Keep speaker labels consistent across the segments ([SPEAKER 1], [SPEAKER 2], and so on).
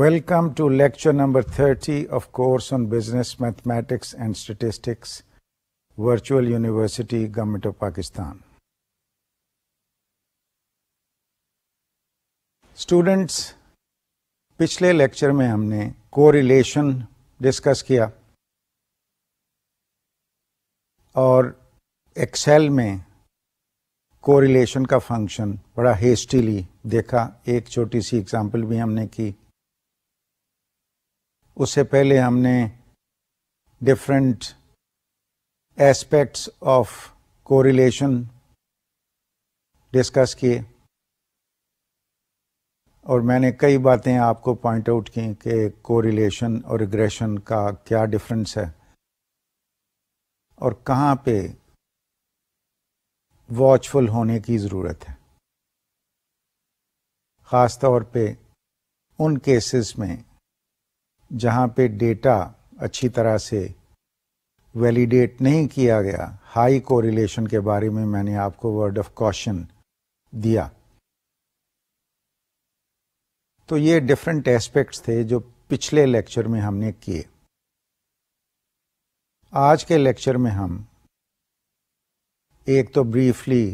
[SPEAKER 1] Welcome to lecture number 30 of course on Business Mathematics and Statistics, Virtual University, Government of Pakistan. Students पिछले lecture में हमने correlation discuss किया और Excel में correlation का function बड़ा हेस्टीली देखा एक छोटी सी एग्जांपल भी हमने की उससे पहले हमने different aspects of correlation discuss किए और मैंने कई बातें आपको पॉइंट आउट की कि कोरिलेशन और रिग्रेशन का क्या डिफरेंस है और कहाँ पे वॉचफुल होने की ज़रूरत है ख़ास तौर पे उन केसेस में जहाँ पे डेटा अच्छी तरह से वैलिडेट नहीं किया गया हाई कोरिलेशन के बारे में मैंने आपको वर्ड ऑफ कॉशन दिया तो ये डिफरेंट एस्पेक्ट्स थे जो पिछले लेक्चर में हमने किए आज के लेक्चर में हम एक तो ब्रीफली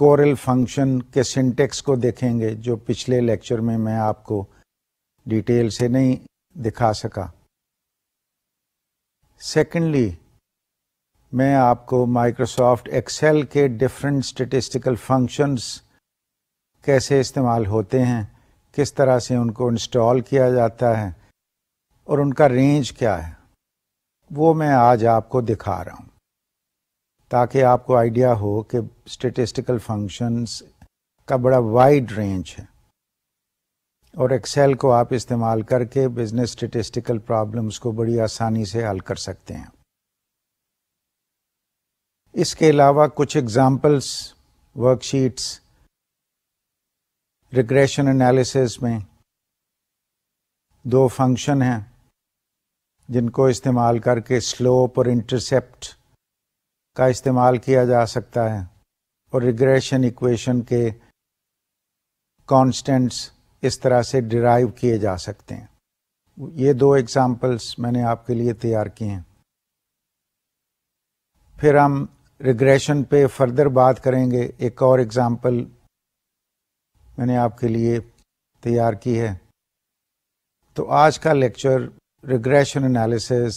[SPEAKER 1] कोरल फंक्शन के सिंटेक्स को देखेंगे जो पिछले लेक्चर में मैं आपको डिटेल से नहीं दिखा सका सेकेंडली मैं आपको माइक्रोसॉफ्ट एक्सेल के डिफरेंट स्टेटिस्टिकल फंक्शंस कैसे इस्तेमाल होते हैं किस तरह से उनको इंस्टॉल किया जाता है और उनका रेंज क्या है वो मैं आज आपको दिखा रहा हूँ ताकि आपको आइडिया हो कि स्टेटिस्टिकल फंक्शंस का बड़ा वाइड रेंज है और एक्सेल को आप इस्तेमाल करके बिजनेस स्टेटिस्टिकल प्रॉब्लम्स को बड़ी आसानी से हल कर सकते हैं इसके अलावा कुछ एग्जांपल्स वर्कशीट्स रिग्रेशन एनालिसिस में दो फंक्शन हैं जिनको इस्तेमाल करके स्लोप और इंटरसेप्ट का इस्तेमाल किया जा सकता है और रिग्रेशन इक्वेशन के कांस्टेंट्स इस तरह से डिराइव किए जा सकते हैं ये दो एग्जाम्पल्स मैंने आपके लिए तैयार किए हैं फिर हम रिग्रेशन पे फर्दर बात करेंगे एक और एग्जाम्पल मैंने आपके लिए तैयार की है तो आज का लेक्चर रिग्रेशन एनालिसिस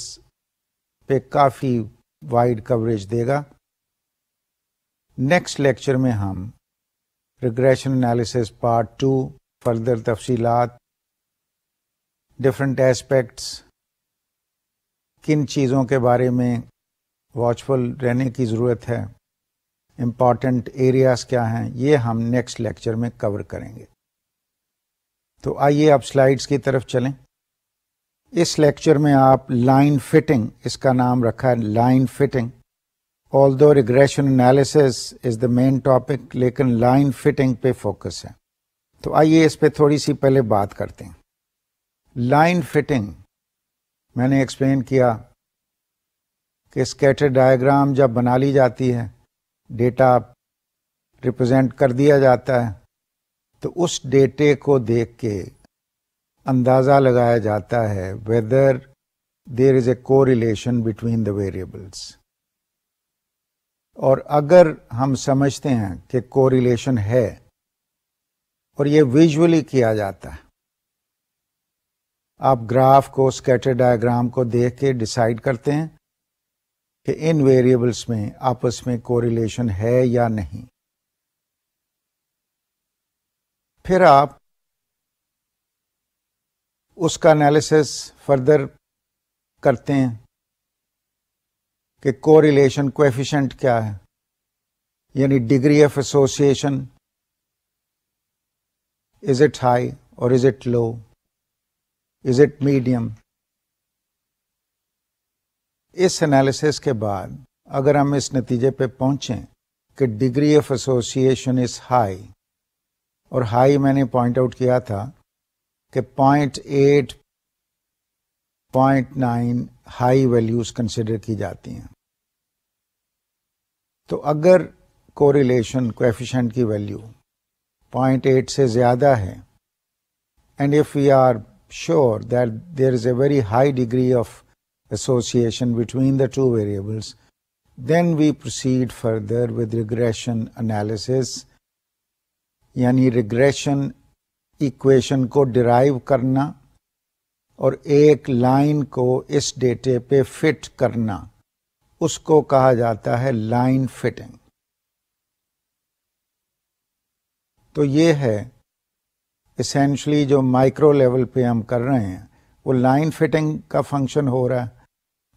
[SPEAKER 1] पे काफ़ी वाइड कवरेज देगा नेक्स्ट लेक्चर में हम regression analysis part two further तफसीलात डिफरेंट एस्पेक्ट्स किन चीज़ों के बारे में वॉचफुल रहने की ज़रूरत है इम्पॉर्टेंट एरियाज़ क्या हैं ये हम नेक्स्ट लेक्चर में कवर करेंगे तो आइए आप स्लाइड्स की तरफ चलें इस लेक्चर में आप लाइन फिटिंग इसका नाम रखा है line fitting although regression analysis is the main topic लेकिन लाइन फिटिंग पे फोकस है तो आइए इस पे थोड़ी सी पहले बात करते हैं लाइन फिटिंग मैंने एक्सप्लेन किया कि स्केटर डायग्राम जब बना ली जाती है डेटा रिप्रेजेंट कर दिया जाता है तो उस डेटे को देख के अंदाज़ा लगाया जाता है वेदर देर इज़ ए को रिलेशन बिटवीन द वेरिएबल्स और अगर हम समझते हैं कि कोरिलेशन है और ये विजुअली किया जाता है आप ग्राफ को स्कैटर डायग्राम को देख के डिसाइड करते हैं कि इन वेरिएबल्स में आपस में कोरिलेशन है या नहीं फिर आप उसका एनालिसिस फर्दर करते हैं कि कोरिलेशन कोएफिशिएंट क्या है यानी degree of association Is it high or is it low? Is it medium? इस एनालिसिस के बाद अगर हम इस नतीजे पे पहुंचें कि degree of association is high और हाई मैंने पॉइंट आउट किया था कि point eight point nine high values consider की जाती हैं तो अगर कोरिलेशन कोएफिशिएंट की वैल्यू 0.8 से ज़्यादा है and if we are sure that there is a very high degree of association between the two variables, then we proceed further with regression analysis, यानी regression equation को derive करना और एक line को इस डेटे पे fit करना उसको कहा जाता है line fitting. तो ये है इसेंशली जो माइक्रो लेवल पे हम कर रहे हैं वो लाइन फिटिंग का फंक्शन हो रहा है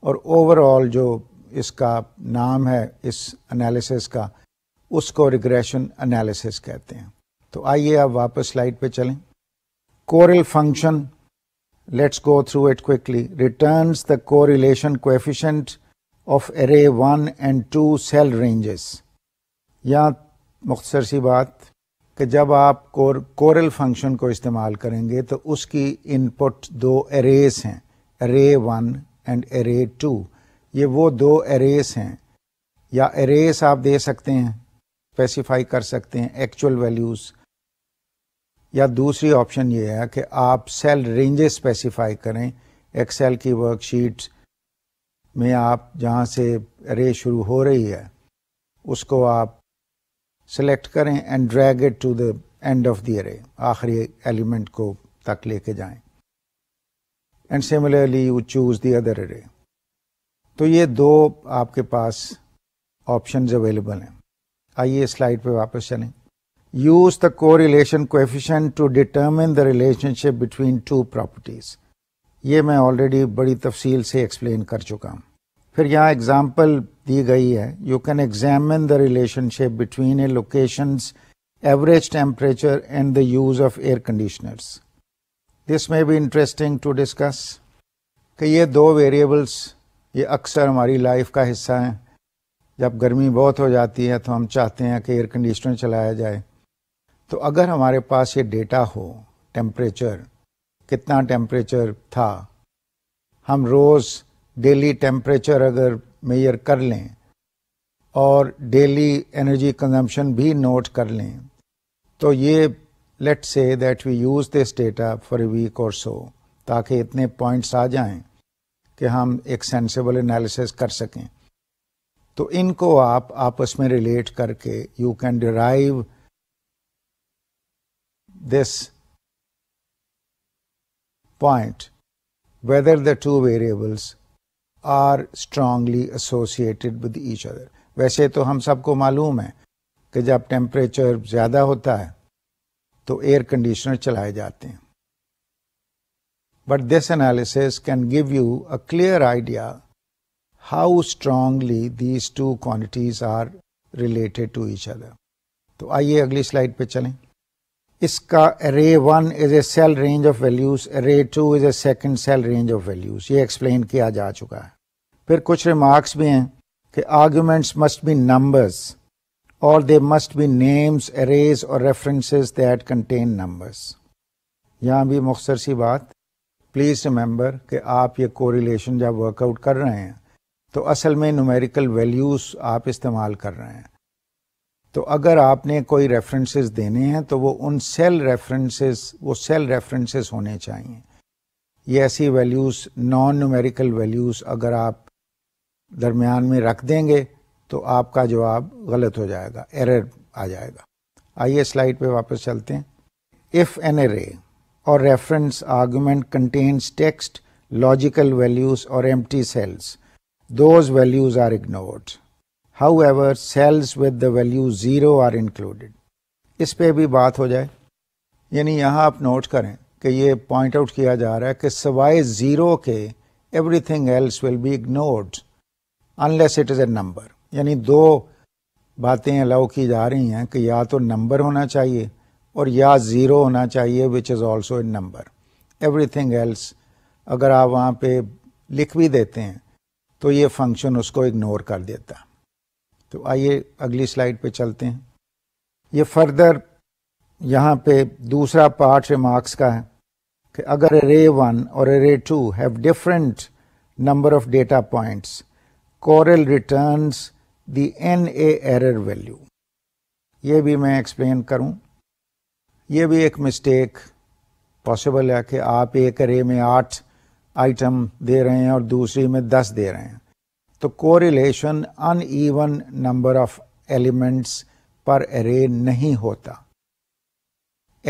[SPEAKER 1] और ओवरऑल जो इसका नाम है इस एनालिसिस का उसको रिग्रेशन एनालिसिस कहते हैं तो आइए आप वापस स्लाइड पे चलें CORREL function let's go through it quickly returns the correlation coefficient of array one and two cell ranges यहाँ मुख्तर सी बात कि जब आप कोर, कोरल फंक्शन को इस्तेमाल करेंगे तो उसकी इनपुट दो एरेस हैं array one and array two ये वो दो एरेस हैं या एरेस आप दे सकते हैं स्पेसिफाई कर सकते हैं एक्चुअल वैल्यूज़ या दूसरी ऑप्शन ये है कि आप सेल रेंजेस स्पेसिफाई करें एक्सेल की वर्कशीट में आप जहाँ से रे शुरू हो रही है उसको आप सेलेक्ट करें and drag it to the end of the array आखिरी एलिमेंट को तक लेके जाएं and similarly you choose the other array तो ये दो आपके पास ऑप्शन अवेलेबल हैं आइए स्लाइड पे वापस चलें use the correlation coefficient to determine the relationship between two properties ये मैं ऑलरेडी बड़ी तफसील से एक्सप्लेन कर चुका हूँ फिर यहां एग्जाम्पल दी गई है you can examine the relationship between a location average temperature and the use of air conditioners. This may भी इंटरेस्टिंग टू डिस्कस कि ये दो वेरिएबल्स ये अक्सर हमारी लाइफ का हिस्सा हैं जब गर्मी बहुत हो जाती है तो हम चाहते हैं कि एयर कंडीशनर चलाया जाए तो अगर हमारे पास ये डेटा हो टेम्परेचर कितना टेम्परेचर था हम रोज़ डेली टेम्परेचर अगर मेयर कर लें और डेली एनर्जी कंजम्पशन भी नोट कर लें तो ये let's say that we use this data for a week और सो ताकि इतने पॉइंट्स आ जाएं कि हम एक सेंसेबल एनालिसिस कर सकें तो इनको आप आपस में रिलेट करके you can derive this point whether the two variables are strongly associated with each other वैसे तो हम सबको मालूम है कि जब टेम्परेचर ज़्यादा होता है तो एयर कंडीशनर चलाए जाते हैं but this analysis can give you a clear idea how strongly these two quantities are related to each other तो आइए अगली स्लाइड पे चलें इसका array one is a cell range of values array two is a second cell range of values ये explain किया जा चुका है फिर कुछ रिमार्क्स भी हैं कि आर्ग्यूमेंट्स मस्ट बी नंबर्स और they must be names arrays और रेफरेंसेस दैट कंटेन नंबर्स यहाँ भी मुख्तर सी बात प्लीज़ रिमेंबर कि आप ये कोरिलेशन जब वर्कआउट कर रहे हैं तो असल में नुमेरिकल वैल्यूज़ आप इस्तेमाल कर रहे हैं तो अगर आपने कोई रेफरेंसेस देने हैं तो वो उन सेल रेफरेंसेस वो सेल रेफरेंसेस होने चाहिए ये ऐसी वैल्यूज़ नॉन न्यूमेरिकल वैल्यूज़ अगर आप दरमियान में रख देंगे तो आपका जवाब गलत हो जाएगा एरर आ जाएगा आइए स्लाइड पे वापस चलते हैं इफ़ एन एरे और reference argument contains text logical values और empty cells those values are ignored however cells with the value zero are included इस पे भी बात हो जाए यानी यहाँ आप नोट करें कि ये पॉइंट आउट किया जा रहा है कि सवाए ज़ीरो के everything else will be ignored unless it is a number यानी दो बातें अलाउ की जा रही हैं कि या तो नंबर होना चाहिए और या ज़ीरो होना चाहिए which is also a number everything else अगर आप वहाँ पे लिख भी देते हैं तो ये फंक्शन उसको इग्नोर कर देता तो आइए अगली स्लाइड पे चलते हैं ये फर्दर यहाँ पे दूसरा पार्ट रिमार्क्स का है कि अगर रे वन और array two have different number of data points CORREL returns the N A error value ये भी मैं एक्सप्लेन करूं ये भी एक मिस्टेक पॉसिबल है कि आप एक रे में आठ आइटम दे रहे हैं और दूसरी में दस दे रहे हैं तो correlation uneven number of elements पर अरे नहीं होता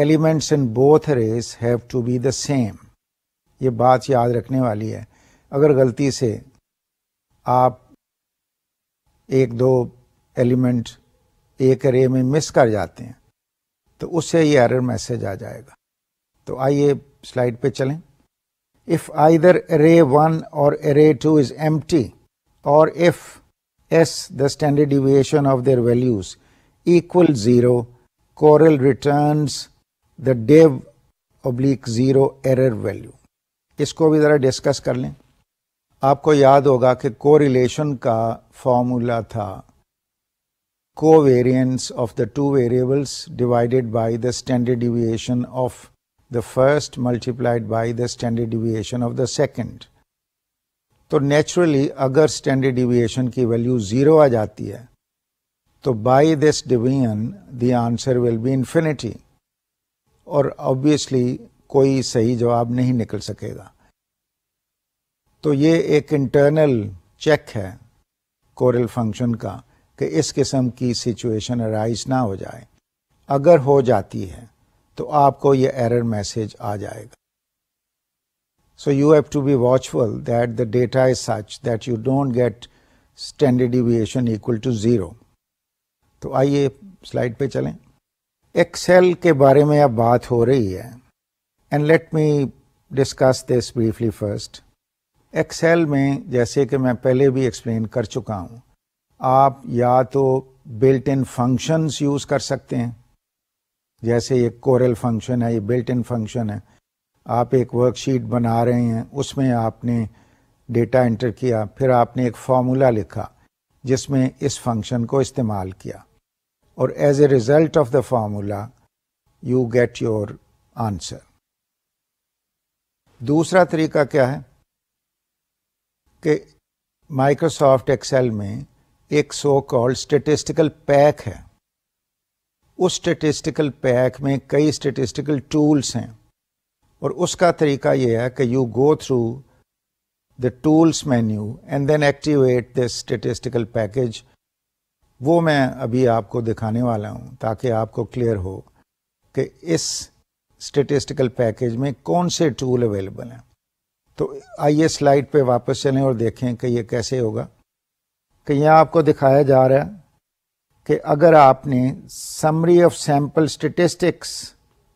[SPEAKER 1] elements in both arrays have to be the same ये बात याद रखने वाली है अगर गलती से आप एक दो एलिमेंट एक रे में मिस कर जाते हैं तो उससे ये एरर मैसेज आ जाएगा तो आइए स्लाइड पे चलें इफ आइदर एरे वन और एरे टू इज एम और if S the standard deviation of their values equal zero CORREL returns the div oblique zero error value इसको भी ज़रा डिस्कस कर लें आपको याद होगा कि कोरिलेशन का फॉर्मूला था covariance of the two variables divided by the standard deviation of the first multiplied by the standard deviation of the second. तो नेचुरली अगर स्टैंडर्ड डिविएशन की वैल्यू जीरो आ जाती है तो by this division the answer will be infinity और obviously कोई सही जवाब नहीं निकल सकेगा तो ये एक इंटरनल चेक है कोरल फंक्शन का कि इस किस्म की सिचुएशन अराइज ना हो जाए अगर हो जाती है तो आपको ये एरर मैसेज आ जाएगा So you have to be watchful that the data is such that you don't get standard deviation equal to zero. तो आइए स्लाइड पे चलें एक्सेल के बारे में अब बात हो रही है and let me discuss this briefly first Excel में जैसे कि मैं पहले भी एक्सप्लेन कर चुका हूँ आप या तो बिल्ट इन फंक्शंस यूज कर सकते हैं जैसे ये कोरल फंक्शन है ये बिल्ट इन फंक्शन है आप एक वर्कशीट बना रहे हैं उसमें आपने डेटा एंटर किया फिर आपने एक फार्मूला लिखा जिसमें इस फंक्शन को इस्तेमाल किया और as a result of the formula you get your answer दूसरा तरीका क्या है कि माइक्रोसॉफ्ट एक्सेल में एक सो कॉल्ड स्टेटिस्टिकल पैक है उस स्टेटिस्टिकल पैक में कई स्टेटिस्टिकल टूल्स हैं और उसका तरीका यह है कि you go through the tools menu and then activate this statistical package वो मैं अभी आपको दिखाने वाला हूँ ताकि आपको क्लियर हो कि इस स्टेटिस्टिकल पैकेज में कौन से टूल अवेलेबल हैं तो आइए स्लाइड पे वापस चलें और देखें कि ये कैसे होगा कि यहाँ आपको दिखाया जा रहा है कि अगर आपने समरी ऑफ सैम्पल स्टेटिस्टिक्स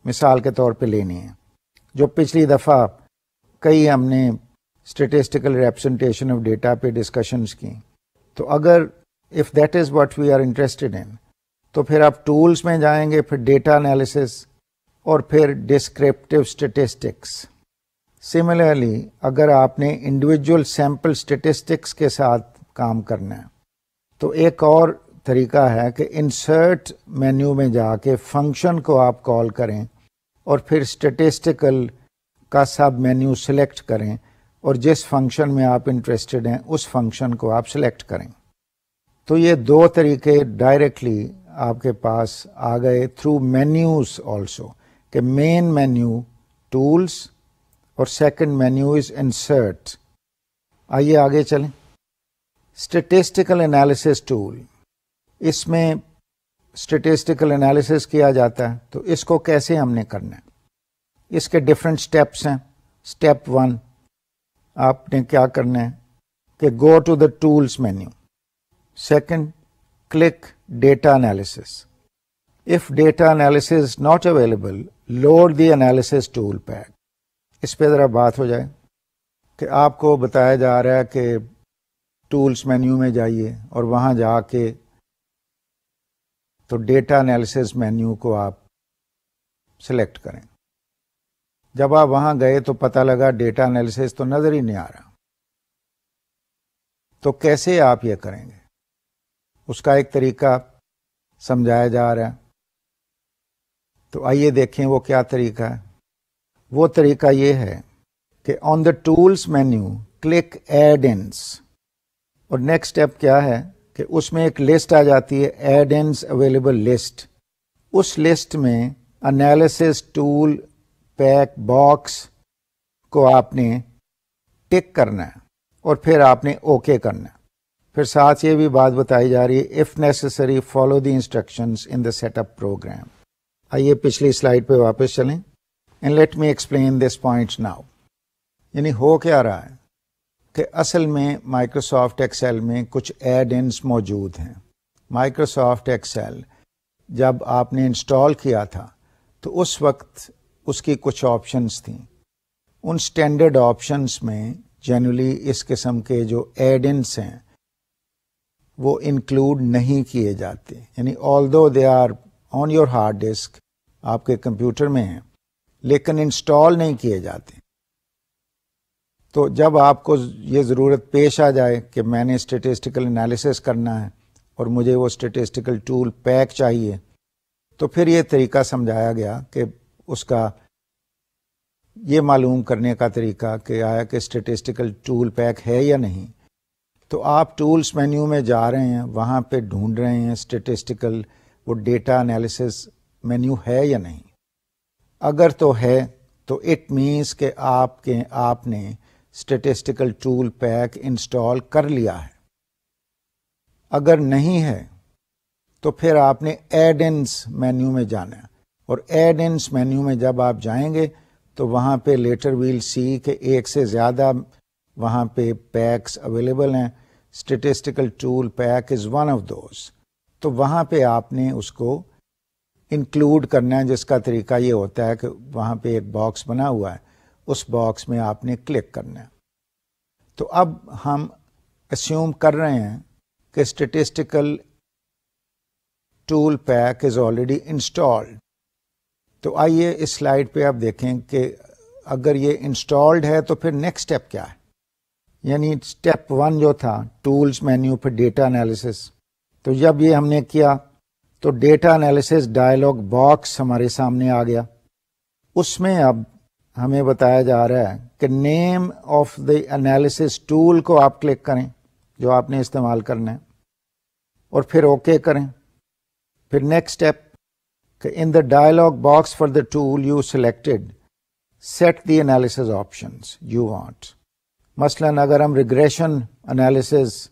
[SPEAKER 1] मिसाल के तौर पे लेनी है जो पिछली दफ़ा कई हमने स्टेटिस्टिकल रिप्रेजेंटेशन ऑफ डेटा पे डिस्कशंस की तो अगर if that is what we are interested in तो फिर आप टूल्स में जाएंगे फिर डेटा एनालिसिस और फिर डिस्क्रिप्टिव स्टेटिस्टिक्स सिमिलरली अगर आपने इंडिविजुअल सैंपल स्टेटिस्टिक्स के साथ काम करना है तो एक और तरीका है कि इंसर्ट मेन्यू में जाके फंक्शन को आप कॉल करें और फिर स्टेटिस्टिकल का सब मेन्यू सेलेक्ट करें और जिस फंक्शन में आप इंटरेस्टेड हैं उस फंक्शन को आप सेलेक्ट करें तो ये दो तरीके डायरेक्टली आपके पास आ गए थ्रू मेन्यूज आल्सो कि मेन मेन्यू टूल्स और सेकंड मेन्यू इज इंसर्ट आइए आगे चलें स्टेटिस्टिकल एनालिसिस टूल इसमें स्टेटिस्टिकल एनालिसिस किया जाता है तो इसको कैसे हमने करना है इसके डिफरेंट स्टेप्स हैं स्टेप वन आपने क्या करना है कि go to the tools menu second click data analysis. If data analysis is not available, load the analysis tool pack. इस पर ज़रा बात हो जाए कि आपको बताया जा रहा है कि टूल्स मेन्यू में जाइए और वहाँ जाके तो डेटा एनालिसिस मेन्यू को आप सेलेक्ट करें जब आप वहाँ गए तो पता लगा डेटा एनालिसिस तो नज़र ही नहीं आ रहा तो कैसे आप ये करेंगे उसका एक तरीका समझाया जा रहा है तो आइए देखें वो क्या तरीका है वो तरीका ये है कि on the tools menu click add ins और नेक्स्ट स्टेप क्या है कि उसमें एक लिस्ट आ जाती है एड एंड्स अवेलेबल लिस्ट उस लिस्ट में एनालिसिस टूल पैक बॉक्स को आपने टिक करना है और फिर आपने ओके okay करना है फिर साथ ये भी बात बताई जा रही है if necessary follow the instructions in the setup program आइए पिछली स्लाइड पे वापस चलें and let me explain this point now यानी हो क्या रहा है कि असल में माइक्रोसॉफ्ट एक्सेल में कुछ एड इन्स मौजूद हैं माइक्रोसॉफ्ट एक्सेल जब आपने इंस्टॉल किया था तो उस वक्त उसकी कुछ ऑप्शंस थी उन स्टैंडर्ड ऑप्शंस में जनरली इस किस्म के जो एड इन्स हैं वो इंक्लूड नहीं किए जाते यानी although they are on your hard disk आपके कंप्यूटर में हैं लेकिन इंस्टॉल नहीं किए जाते तो जब आपको ये ज़रूरत पेश आ जाए कि मैंने स्टेटिस्टिकल एनालिसिस करना है और मुझे वो स्टेटिस्टिकल टूल पैक चाहिए तो फिर ये तरीका समझाया गया कि उसका ये मालूम करने का तरीका कि आया कि स्टेटिस्टिकल टूल पैक है या नहीं तो आप टूल्स मेन्यू में जा रहे हैं वहाँ पे ढूंढ रहे हैं स्टेटिस्टिकल वो डेटा एनालिसिस मेन्यू है या नहीं अगर तो है तो इट मीन्स के आपके आपने स्टेटिस्टिकल टूल पैक इंस्टॉल कर लिया है अगर नहीं है तो फिर आपने एड इन्स मेन्यू में जाना है और एड इन्स मेन्यू में जब आप जाएंगे तो वहाँ पे लेटर व्हील सी के एक से ज़्यादा वहाँ पे पैक्स अवेलेबल हैं statistical tool pack is one of those तो वहाँ पे आपने उसको इंक्लूड करना है जिसका तरीका ये होता है कि वहाँ पे एक बॉक्स बना हुआ है उस बॉक्स में आपने क्लिक करना है तो अब हम अस्यूम कर रहे हैं कि statistical tool pack is already installed तो आइए इस स्लाइड पे आप देखें कि अगर ये इंस्टॉल्ड है तो फिर नेक्स्ट स्टेप क्या है यानी स्टेप वन जो था टूल्स मेन्यू पर डेटा एनालिसिस तो जब ये हमने किया तो डेटा एनालिसिस डायलॉग बॉक्स हमारे सामने आ गया उसमें अब हमें बताया जा रहा है कि name of the analysis tool को आप क्लिक करें जो आपने इस्तेमाल करना है और फिर ओके okay करें फिर नेक्स्ट स्टेप कि in the dialog box for the tool you selected set the analysis options you want मसलन अगर हम रिग्रेशन एनालिसिस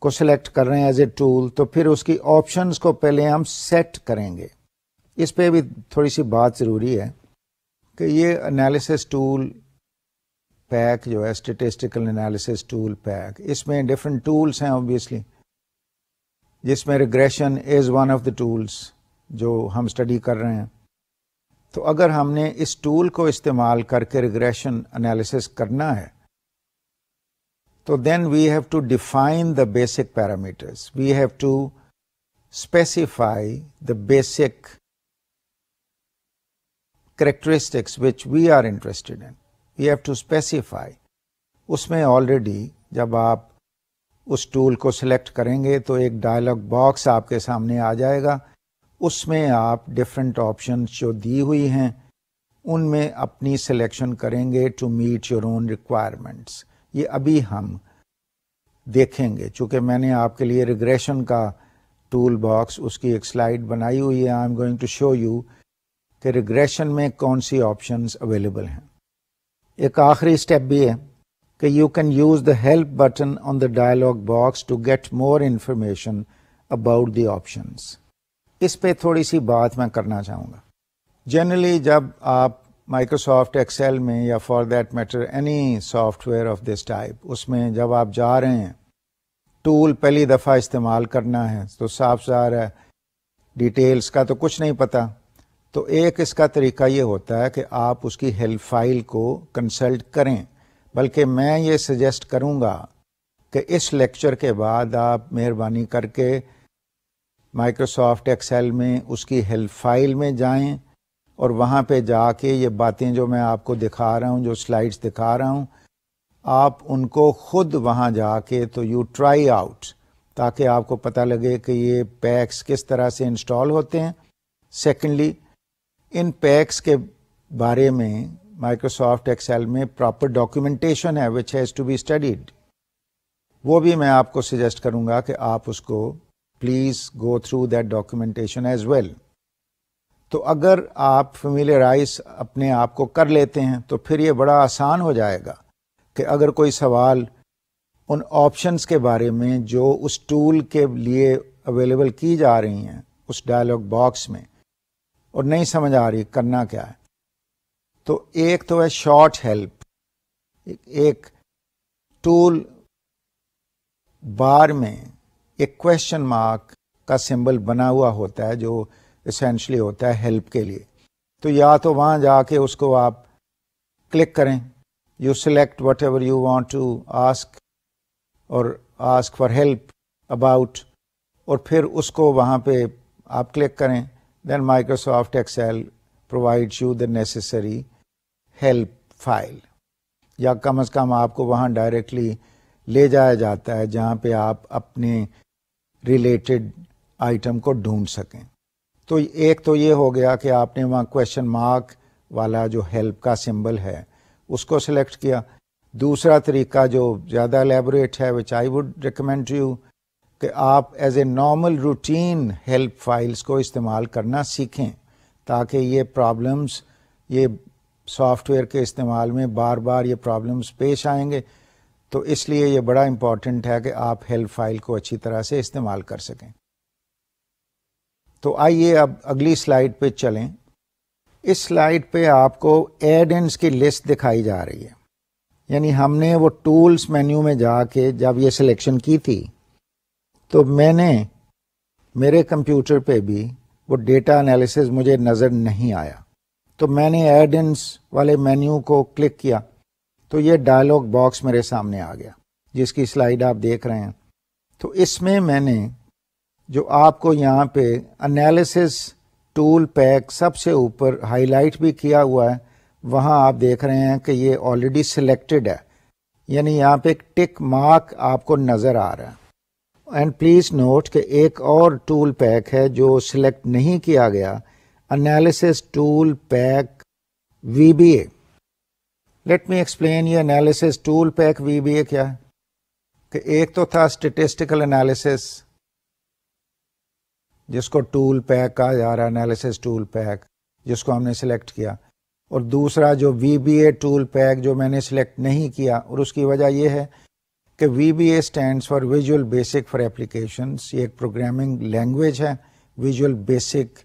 [SPEAKER 1] को सिलेक्ट कर रहे हैं एज ए टूल तो फिर उसकी ऑप्शंस को पहले हम सेट करेंगे इस पे भी थोड़ी सी बात ज़रूरी है कि ये एनालिसिस टूल पैक जो है स्टेटिस्टिकल एनालिसिस टूल पैक इसमें डिफरेंट टूल्स हैं ऑब्वियसली जिसमें regression is one of the tools जो हम स्टडी कर रहे हैं तो अगर हमने इस टूल को इस्तेमाल करके रिग्रेशन एनालिसिस करना है So then we have to define the basic parameters. We have to specify the basic characteristics which we are interested in. We have to specify. उसमें already जब आप उस टूल को सिलेक्ट करेंगे तो एक डायलॉग बॉक्स आपके सामने आ जाएगा उसमें आप डिफरेंट ऑप्शन जो दी हुई हैं उनमें अपनी सिलेक्शन करेंगे to meet your own requirements ये अभी हम देखेंगे चूँकि मैंने आपके लिए रिग्रेशन का टूल बॉक्स उसकी एक स्लाइड बनाई हुई है I am going to show you कि रिग्रेशन में कौन सी ऑप्शंस अवेलेबल हैं एक आखिरी स्टेप भी है कि you can use the help button on the dialog box to get more information about the options इस पे थोड़ी सी बात मैं करना चाहूँगा जनरली जब आप माइक्रोसॉफ्ट एक्सेल में या for that matter any software of this type उसमें जब आप जा रहे हैं टूल पहली दफ़ा इस्तेमाल करना है तो साफ सार है डिटेल्स का तो कुछ नहीं पता तो एक इसका तरीका ये होता है कि आप उसकी हेल्प फाइल को कंसल्ट करें बल्कि मैं ये सजेस्ट करूँगा कि इस लेक्चर के बाद आप मेहरबानी करके माइक्रोसॉफ्ट एक्सेल में उसकी हेल्प फाइल में जाएं और वहाँ पे जाके ये बातें जो मैं आपको दिखा रहा हूँ जो स्लाइड्स दिखा रहा हूँ आप उनको खुद वहाँ जाके तो यू ट्राई आउट ताकि आपको पता लगे कि ये पैक्स किस तरह से इंस्टॉल होते हैं सेकेंडली इन पैक्स के बारे में माइक्रोसॉफ्ट एक्सेल में प्रॉपर डॉक्यूमेंटेशन है which has to be studied वो भी मैं आपको सजेस्ट करूंगा कि आप उसको please go through that documentation as well तो अगर आप फेमिलियराइज अपने आप को कर लेते हैं तो फिर ये बड़ा आसान हो जाएगा कि अगर कोई सवाल उन ऑप्शंस के बारे में जो उस टूल के लिए अवेलेबल की जा रही हैं उस डायलॉग बॉक्स में और नहीं समझ आ रही करना क्या है तो एक तो है शॉर्ट हेल्प एक टूल बार में एक क्वेश्चन मार्क का सिंबल बना हुआ होता है जो इसेंशली होता है हेल्प के लिए तो या तो वहाँ जाके उसको आप क्लिक करें you select whatever you want to ask और आस्क फॉर हेल्प अबाउट और फिर उसको वहाँ पे आप क्लिक करें then Microsoft Excel provides you the necessary help file या कम से कम आपको वहाँ डायरेक्टली ले जाया जाता है जहाँ पे आप अपने रिलेटेड आइटम को ढूंढ सकें तो एक तो ये हो गया कि आपने वहाँ क्वेश्चन मार्क वाला जो हेल्प का सिंबल है उसको सिलेक्ट किया दूसरा तरीका जो ज़्यादा एलेबोरेट है which I would recommend to you कि आप as a normal routine help files को इस्तेमाल करना सीखें ताकि ये प्रॉब्लम्स ये सॉफ्टवेयर के इस्तेमाल में बार बार ये प्रॉब्लम्स पेश आएंगे तो इसलिए ये बड़ा इम्पॉर्टेंट है कि आप हेल्प फाइल को अच्छी तरह से इस्तेमाल कर सकें तो आइए अब अगली स्लाइड पे चलें इस स्लाइड पे आपको एड एंड्स की लिस्ट दिखाई जा रही है यानी हमने वो टूल्स मेन्यू में जाके जब ये सिलेक्शन की थी तो मैंने मेरे कंप्यूटर पे भी वो डेटा एनालिसिस मुझे नज़र नहीं आया तो मैंने एड एंड्स वाले मेन्यू को क्लिक किया तो ये डायलॉग बॉक्स मेरे सामने आ गया जिसकी स्लाइड आप देख रहे हैं तो इसमें मैंने जो आपको यहाँ पे एनालिसिस टूल पैक सबसे ऊपर हाईलाइट भी किया हुआ है वहाँ आप देख रहे हैं कि ये ऑलरेडी सिलेक्टेड है यानी यहाँ पे एक टिक मार्क आपको नज़र आ रहा है एंड प्लीज़ नोट कि एक और टूल पैक है जो सिलेक्ट नहीं किया गया analysis tool pack V B A let me explain ये analysis tool pack V B A क्या है कि एक तो था स्टेटिस्टिकल एनालिसिस जिसको टूल पैक कहा जा रहा है एनालिसिस टूल पैक जिसको हमने सिलेक्ट किया और दूसरा जो वी टूल पैक जो मैंने सिलेक्ट नहीं किया और उसकी वजह यह है कि V B A stand for visual basic for application ये एक प्रोग्रामिंग लैंग्वेज है विजुअल बेसिक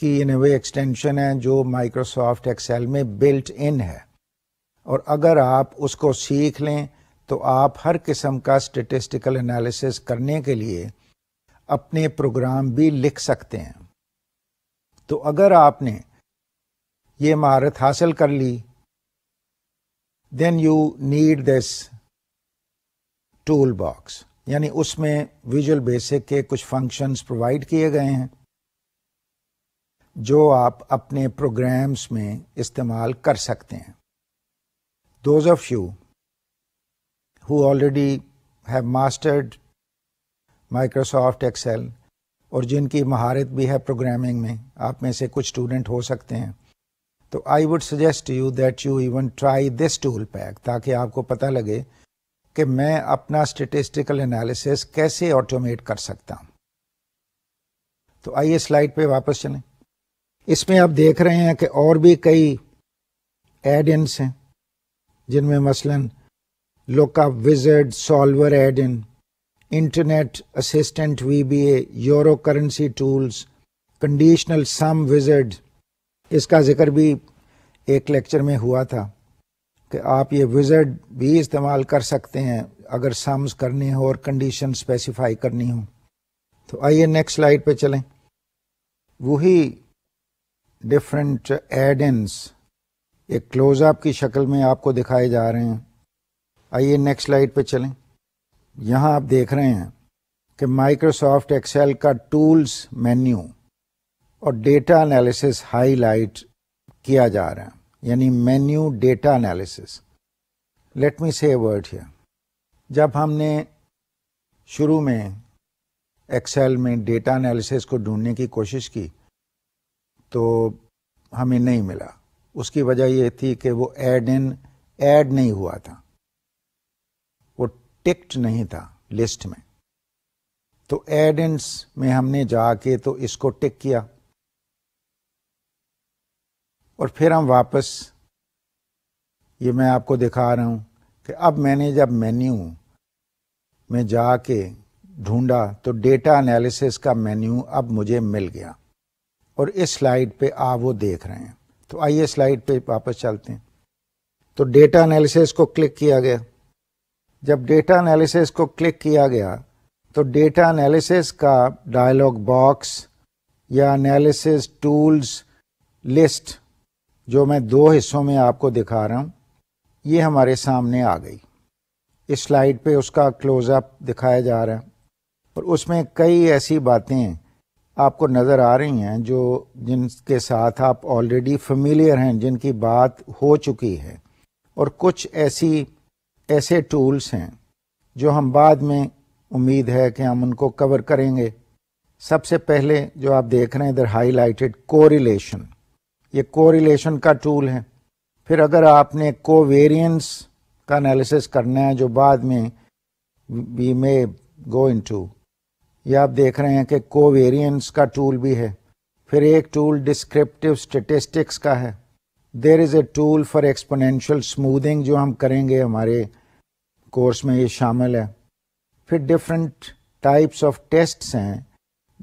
[SPEAKER 1] की इन वे एक्सटेंशन है जो माइक्रोसॉफ्ट एक्सेल में बिल्ट इन है और अगर आप उसको सीख लें तो आप हर किस्म का स्टेटिस्टिकल एनालिसिस करने के लिए अपने प्रोग्राम भी लिख सकते हैं तो अगर आपने ये महारत हासिल कर ली then you need this tool box यानी उसमें विजुअल बेसिक के कुछ फंक्शंस प्रोवाइड किए गए हैं जो आप अपने प्रोग्राम्स में इस्तेमाल कर सकते हैं those of you who already have mastered Microsoft Excel और जिनकी महारत भी है प्रोग्रामिंग में आप में से कुछ स्टूडेंट हो सकते हैं तो I would suggest you that you even try this tool pack ताकि आपको पता लगे कि मैं अपना स्टेटिस्टिकल एनालिसिस कैसे ऑटोमेट कर सकता हूँ तो आइए स्लाइड पे वापस चलें इसमें आप देख रहे हैं कि और भी कई एड इन्स हैं जिनमें मसलन lookup wizard solver add in internet assistant VBA, euro currency tools, conditional sum wizard इसका जिक्र भी एक लेक्चर में हुआ था कि आप ये विजर्ड भी इस्तेमाल कर सकते हैं अगर सम्स करने हो और कंडीशन स्पेसिफाई करनी हो तो आइए नेक्स्ट स्लाइड पे चलें वही डिफरेंट एड इन्स एक क्लोजअप की शक्ल में आपको दिखाए जा रहे हैं आइए नेक्स्ट स्लाइड पे चलें यहाँ आप देख रहे हैं कि माइक्रोसॉफ्ट एक्सेल का टूल्स मेन्यू और डेटा एनालिसिस हाईलाइट किया जा रहा है यानी menu data analysis let me say word here जब हमने शुरू में एक्सेल में डेटा एनालिसिस को ढूंढने की कोशिश की तो हमें नहीं मिला उसकी वजह यह थी कि वो एड इन ऐड नहीं हुआ था टिक्ट नहीं था लिस्ट में तो एडेंट्स में हमने जाके तो इसको टिक किया और फिर हम वापस ये मैं आपको दिखा रहा हूँ कि अब मैंने जब मेन्यू में जाके ढूंढा तो डेटा एनालिसिस का मेन्यू अब मुझे मिल गया और इस स्लाइड पे आप वो देख रहे हैं तो आइए स्लाइड पे वापस चलते हैं तो डेटा एनालिसिस को क्लिक किया गया जब डेटा एनालिसिस को क्लिक किया गया तो डेटा एनालिसिस का डायलॉग बॉक्स या एनालिसिस टूल्स लिस्ट जो मैं दो हिस्सों में आपको दिखा रहा हूँ ये हमारे सामने आ गई इस स्लाइड पे उसका क्लोजअप दिखाया जा रहा है और उसमें कई ऐसी बातें आपको नज़र आ रही हैं जो जिनके साथ आप ऑलरेडी फेमिलियर हैं जिनकी बात हो चुकी है और कुछ ऐसी ऐसे टूल्स हैं जो हम बाद में उम्मीद है कि हम उनको कवर करेंगे सबसे पहले जो आप देख रहे हैं इधर हाईलाइटेड कोरिलेशन ये कोरिलेशन का टूल है फिर अगर आपने कोवेरियंस का एनालिसिस करना है जो बाद में we may go in to ये आप देख रहे हैं कि कोवेरियंस का टूल भी है फिर एक टूल डिस्क्रिप्टिव स्टेटिस्टिक्स का है there is a tool for exponential smoothing जो हम करेंगे हमारे कोर्स में ये शामिल है फिर डिफरेंट टाइप्स ऑफ टेस्ट्स हैं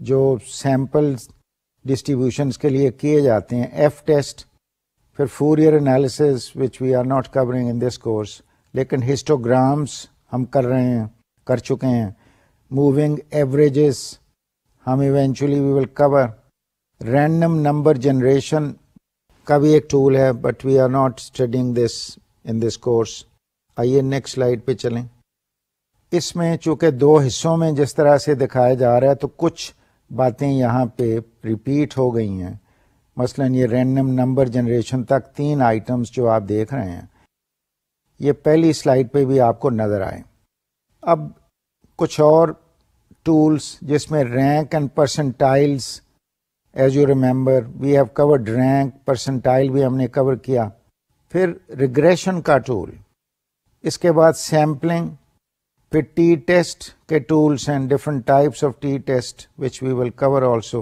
[SPEAKER 1] जो सैम्पल्स डिस्ट्रीब्यूशंस के लिए किए जाते हैं एफ टेस्ट फिर Fourier analysis which we are not covering in this course लेकिन हिस्टोग्राम्स हम कर रहे हैं कर चुके हैं मूविंग एवरेजेस हम eventually we will cover random number generation का भी एक टूल है but we are not studying this in this course आइए नेक्स्ट स्लाइड पे चलें इसमें चूंकि दो हिस्सों में जिस तरह से दिखाया जा रहा है तो कुछ बातें यहाँ पे रिपीट हो गई हैं मसलन ये रैंडम नंबर जनरेशन तक तीन आइटम्स जो आप देख रहे हैं ये पहली स्लाइड पे भी आपको नज़र आए अब कुछ और टूल्स जिसमें rank and percentiles as you remember we have covered rank percentile भी हमने कवर किया फिर रिग्रेशन का टूल इसके बाद सैम्पलिंग फिर टी टेस्ट के tools and different types of T test which we will cover also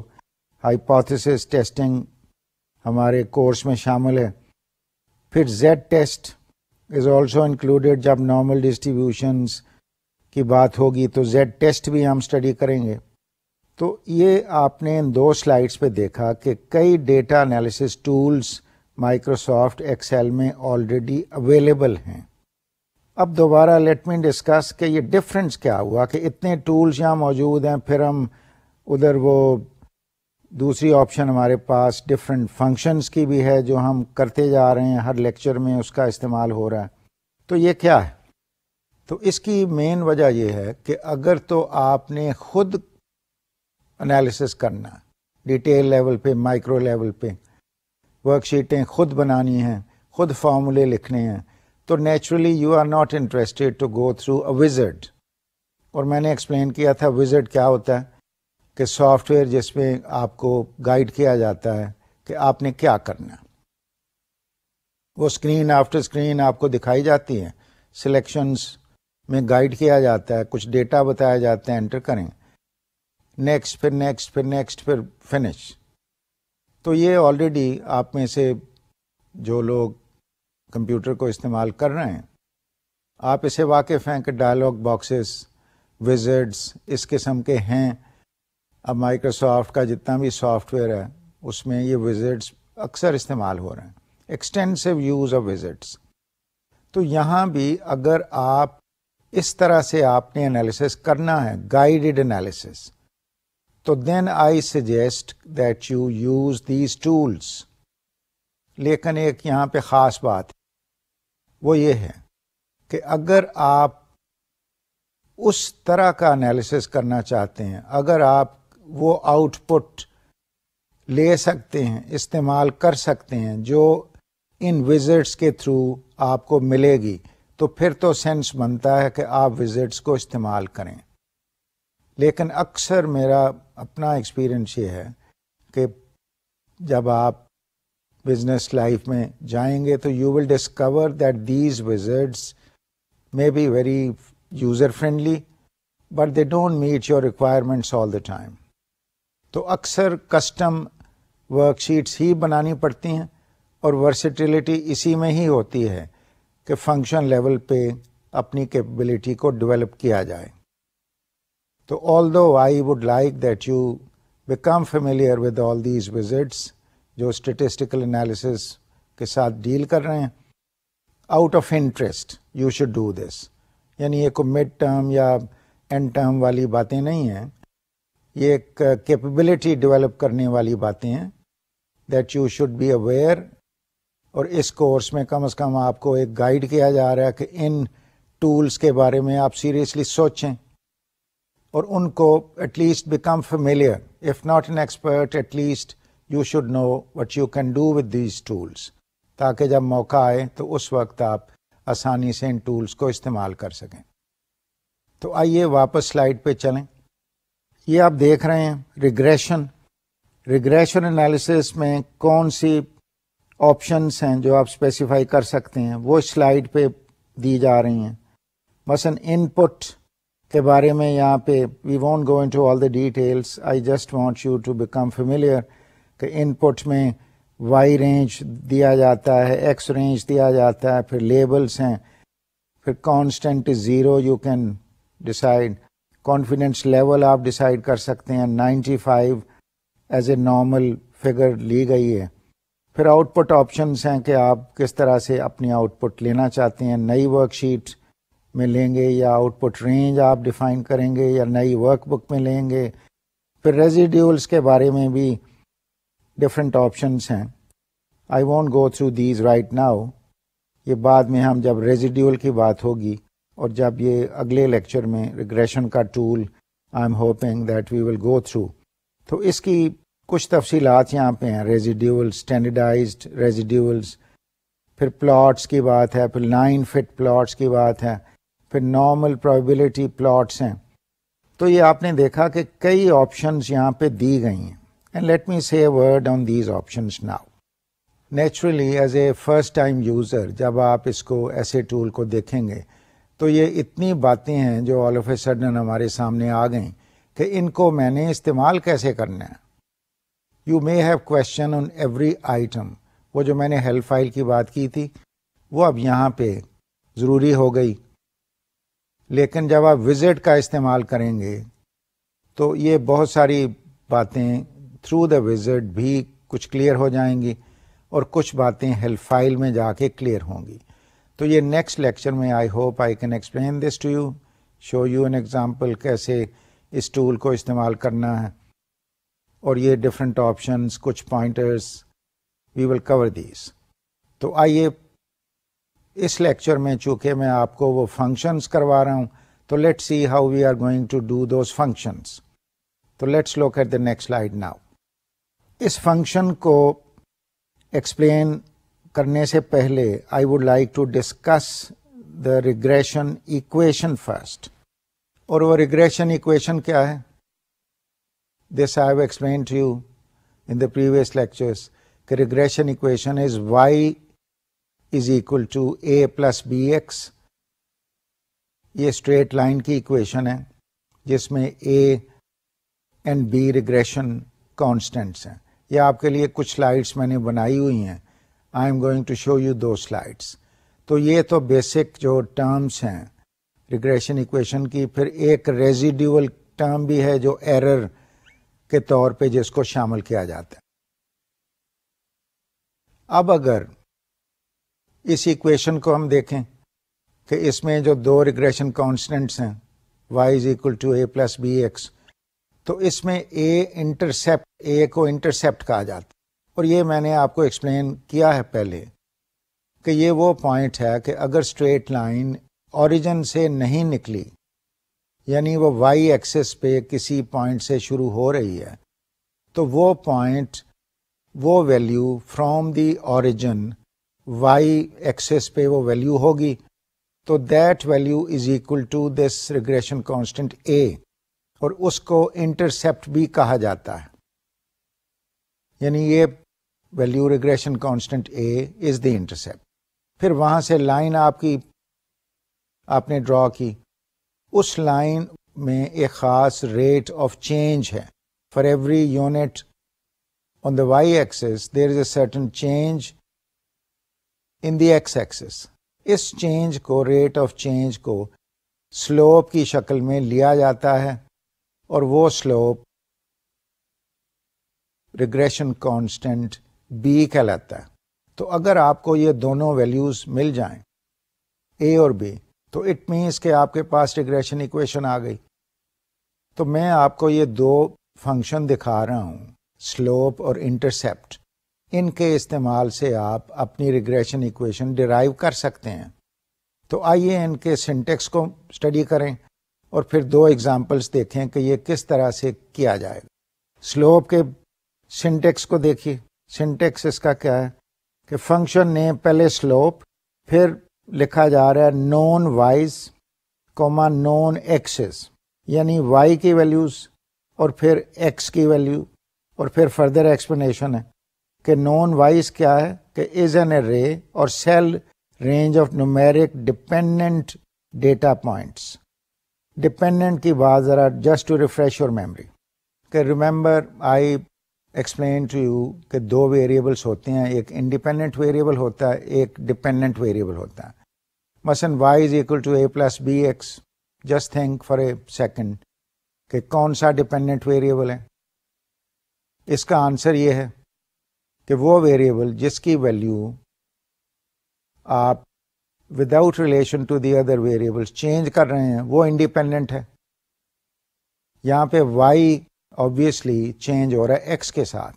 [SPEAKER 1] hypothesis testing हमारे कोर्स में शामिल है फिर Z test is also included जब नॉर्मल डिस्ट्रीब्यूशंस की बात होगी तो जेड टेस्ट भी हम स्टडी करेंगे तो ये आपने इन दो स्लाइड्स पे देखा कि कई data analysis tools Microsoft Excel में ऑलरेडी अवेलेबल हैं अब दोबारा लेट मी डिस्कस कि ये डिफरेंस क्या हुआ कि इतने टूल्स यहाँ मौजूद हैं फिर हम उधर वो दूसरी ऑप्शन हमारे पास डिफरेंट फंक्शंस की भी है जो हम करते जा रहे हैं हर लेक्चर में उसका इस्तेमाल हो रहा है तो ये क्या है तो इसकी मेन वजह यह है कि अगर तो आपने खुद एनालिसिस करना डिटेल लेवल पे माइक्रो लेवल पे वर्कशीटें खुद बनानी हैं खुद फार्मूले लिखने हैं तो naturally you are not interested to go through a wizard और मैंने एक्सप्लेन किया था विजिट क्या होता है कि सॉफ्टवेयर जिसमें आपको गाइड किया जाता है कि आपने क्या करना है वो स्क्रीन आफ्टर स्क्रीन आपको दिखाई जाती है सिलेक्शंस में गाइड किया जाता है कुछ डेटा बताया जाता है एंटर करें नेक्स्ट फिर नेक्स्ट फिर नेक्स्ट फिर फिनिश तो ये ऑलरेडी आप में से जो लोग कंप्यूटर को इस्तेमाल कर रहे हैं आप इसे वाकिफ़ हैं कि डायलॉग बॉक्सेस विजिट्स इस किस्म के हैं अब माइक्रोसॉफ्ट का जितना भी सॉफ्टवेयर है उसमें ये विजिट्स अक्सर इस्तेमाल हो रहे हैं एक्सटेंसिव यूज़ ऑफ विजिट्स तो यहाँ भी अगर आप इस तरह से आपने एनालिसिस करना है गाइडेड एनालिसिस तो then I suggest that you use these tools लेकिन एक यहाँ पे ख़ास बात वो ये है कि अगर आप उस तरह का एनालिसिस करना चाहते हैं अगर आप वो आउटपुट ले सकते हैं इस्तेमाल कर सकते हैं जो इन विजिट्स के थ्रू आपको मिलेगी तो फिर तो सेंस बनता है कि आप विजिट्स को इस्तेमाल करें लेकिन अक्सर मेरा अपना एक्सपीरियंस ये है कि जब आप बिजनेस लाइफ में जाएंगे तो you will discover that these wizards may be very user friendly, but they don't meet your requirements all the time. तो अक्सर कस्टम वर्कशीट्स ही बनानी पड़ती हैं और वर्सिटिलिटी इसी में ही होती है कि फंक्शन लेवल पे अपनी कैपेबिलिटी को डेवलप किया जाए तो although I would like that you become familiar with all these wizards जो स्टेटिस्टिकल एनालिसिस के साथ डील कर रहे हैं out of interest you should do this यानी ये कोई मिड टर्म या एंड टर्म वाली बातें नहीं हैं ये एक कैपेबिलिटी डेवलप करने वाली बातें हैं that you should be aware और इस कोर्स में कम से कम आपको एक गाइड किया जा रहा है कि इन टूल्स के बारे में आप सीरियसली सोचें और उनको at least become familiar if not an expert at least you should know what you can do with these tools ताकि जब मौका आए तो उस वक्त आप आसानी से इन टूल्स को इस्तेमाल कर सकें तो आइए वापस स्लाइड पे चलें ये आप देख रहे हैं रिग्रेशन रिग्रेशन एनालिसिस में कौन सी ऑप्शंस हैं जो आप स्पेसिफाई कर सकते हैं वो स्लाइड पे दी जा रही हैं मसन इनपुट के बारे में यहाँ पे we won't go in to all the details I just want you to become familiar तो इनपुट में वाई रेंज दिया जाता है एक्स रेंज दिया जाता है फिर लेबल्स हैं फिर constant is zero you can decide confidence level आप डिसाइड कर सकते हैं 95 एज ए नॉर्मल फिगर ली गई है फिर आउटपुट ऑप्शंस हैं कि आप किस तरह से अपनी आउटपुट लेना चाहते हैं नई वर्कशीट में लेंगे या आउटपुट रेंज आप डिफाइन करेंगे या नई वर्कबुक में लेंगे फिर रेजिड्यूल्स के बारे में भी डिफरेंट ऑप्शंस हैं I won't go through these right now ये बाद में हम जब रेजिड्यूल की बात होगी और जब ये अगले लेक्चर में रिग्रेशन का tool I am hoping that we will go through तो इसकी कुछ तफसीलात यहाँ पे हैं रेजिड्यूल स्टैंडर्डाइज रेजिड्यूल्स फिर प्लॉट्स की बात है फिर लाइन फिट प्लॉट्स की बात है फिर नॉर्मल प्रोबेबिलिटी प्लॉट्स हैं तो ये आपने देखा कि कई ऑप्शंस यहाँ पे दी गई हैं And let me say a word on these options now. Naturally as a first time user जब आप इसको ऐसे टूल को देखेंगे तो ये इतनी बातें हैं जो ऑल ऑफ ए सडन हमारे सामने आ गई कि इनको मैंने इस्तेमाल कैसे करना है you may have question on every item वो जो मैंने हेल्प फाइल की बात की थी वो अब यहाँ पे ज़रूरी हो गई लेकिन जब आप विजिट का इस्तेमाल करेंगे तो ये बहुत सारी बातें थ्रू द विजिट भी कुछ क्लियर हो जाएंगी और कुछ बातें हेल्पफाइल में जाके क्लियर होंगी तो ये नेक्स्ट लेक्चर में I hope I can explain this to you show you an example कैसे इस टूल को इस्तेमाल करना है और ये डिफरेंट ऑप्शंस कुछ pointers we will cover these तो आइए इस लेक्चर में चूंकि मैं आपको वो फंक्शंस करवा रहा हूँ तो let's see how we are going to do those functions तो let's look at the next slide now इस फंक्शन को एक्सप्लेन करने से पहले I would like to discuss the regression equation first और वो रिग्रेशन इक्वेशन क्या है this I have explain to you in the previous lectures कि regression equation is Y is equal to A plus B X ये straight line की equation है जिसमें A and B regression constants हैं ये आपके लिए कुछ स्लाइड्स मैंने बनाई हुई हैं I am going to show you दो स्लाइड्स तो ये तो बेसिक जो टर्म्स हैं रिग्रेशन इक्वेशन की फिर एक रेजिड्यूअल टर्म भी है जो एरर के तौर पे जिसको शामिल किया जाता है अब अगर इस इक्वेशन को हम देखें कि इसमें जो दो रिग्रेशन कांस्टेंट्स हैं y is equal to A plus B X तो इसमें ए इंटरसेप्ट ए को इंटरसेप्ट कहा जाता है और ये मैंने आपको एक्सप्लेन किया है पहले कि ये वो पॉइंट है कि अगर स्ट्रेट लाइन ओरिजिन से नहीं निकली यानी वो वाई एक्सेस पे किसी पॉइंट से शुरू हो रही है तो वो पॉइंट वो value from the origin Y axis पे वो वैल्यू होगी तो that value is equal to this regression constant A और उसको इंटरसेप्ट भी कहा जाता है यानी ये value regression constant A is the intercept फिर वहां से लाइन आपकी आपने ड्रॉ की उस लाइन में एक खास रेट ऑफ चेंज है for every unit on the Y axis there is a certain change in the X axis इस चेंज को रेट ऑफ चेंज को स्लोप की शक्ल में लिया जाता है और वो स्लोप रिग्रेशन कांस्टेंट बी कहलाता है तो अगर आपको ये दोनों वैल्यूज मिल जाएं ए और बी तो इट मीन्स के आपके पास रिग्रेशन इक्वेशन आ गई तो मैं आपको ये दो फंक्शन दिखा रहा हूँ स्लोप और इंटरसेप्ट इनके इस्तेमाल से आप अपनी रिग्रेशन इक्वेशन डिराइव कर सकते हैं तो आइए इनके सिंटेक्स को स्टडी करें और फिर दो एग्जाम्पल्स देखें कि ये किस तरह से किया जाएगा स्लोप के सिंटेक्स को देखिए सिंटेक्स इसका क्या है कि फंक्शन ने पहले स्लोप फिर लिखा जा रहा है known Y's comma known X's यानी वाई की वैल्यूज और फिर एक्स की वैल्यू और फिर फर्दर एक्सप्लेनेशन है कि नॉन वाइज क्या है कि इज एन एरे और cell range of numeric dependent data points dependent की बात ज़रा just to refresh your memory कि remember I explain to you कि दो वेरिएबल्स होते हैं एक इंडिपेंडेंट वेरिएबल होता है एक डिपेंडेंट वेरिएबल होता है मसन Y is equal to A plus B X just think for a second कि कौन सा डिपेंडेंट वेरिएबल है इसका आंसर ये है कि वो वेरिएबल जिसकी वैल्यू आप without relation to the other variables change कर रहे हैं वो इंडिपेंडेंट है यहाँ पे y ऑब्वियसली चेंज हो रहा है x के साथ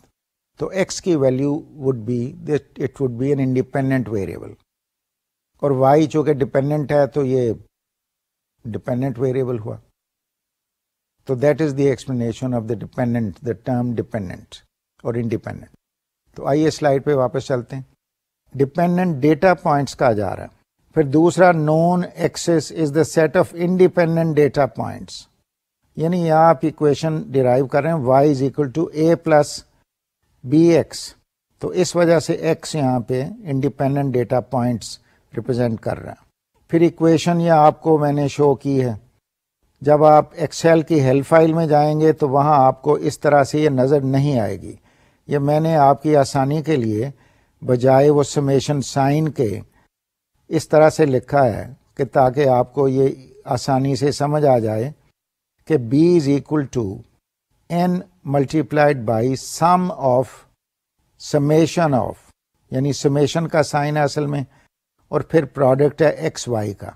[SPEAKER 1] तो x की value would be it would be an independent variable और y चूंकि डिपेंडेंट है तो ये डिपेंडेंट वेरिएबल हुआ तो that is the explanation of the dependent the term dependent और इंडिपेंडेंट तो आइए स्लाइड पे वापस चलते हैं डिपेंडेंट डेटा पॉइंट्स का जा रहा है फिर दूसरा known X's is the set of independent data points यानी यहाँ आप इक्वेशन डिराइव कर रहे हैं Y is equal to A plus B X तो इस वजह से एक्स यहाँ पे इंडिपेंडेंट डेटा पॉइंट्स रिप्रेजेंट कर रहे हैं फिर इक्वेशन ये आपको मैंने शो की है जब आप एक्सेल की हेल्प फाइल में जाएंगे तो वहाँ आपको इस तरह से ये नज़र नहीं आएगी ये मैंने आपकी आसानी के लिए बजाय वो समेशन साइन के इस तरह से लिखा है कि ताकि आपको ये आसानी से समझ आ जाए कि b is equal to n multiplied by sum of summation of यानी समेशन का साइन है असल में और फिर प्रोडक्ट है एक्स वाई का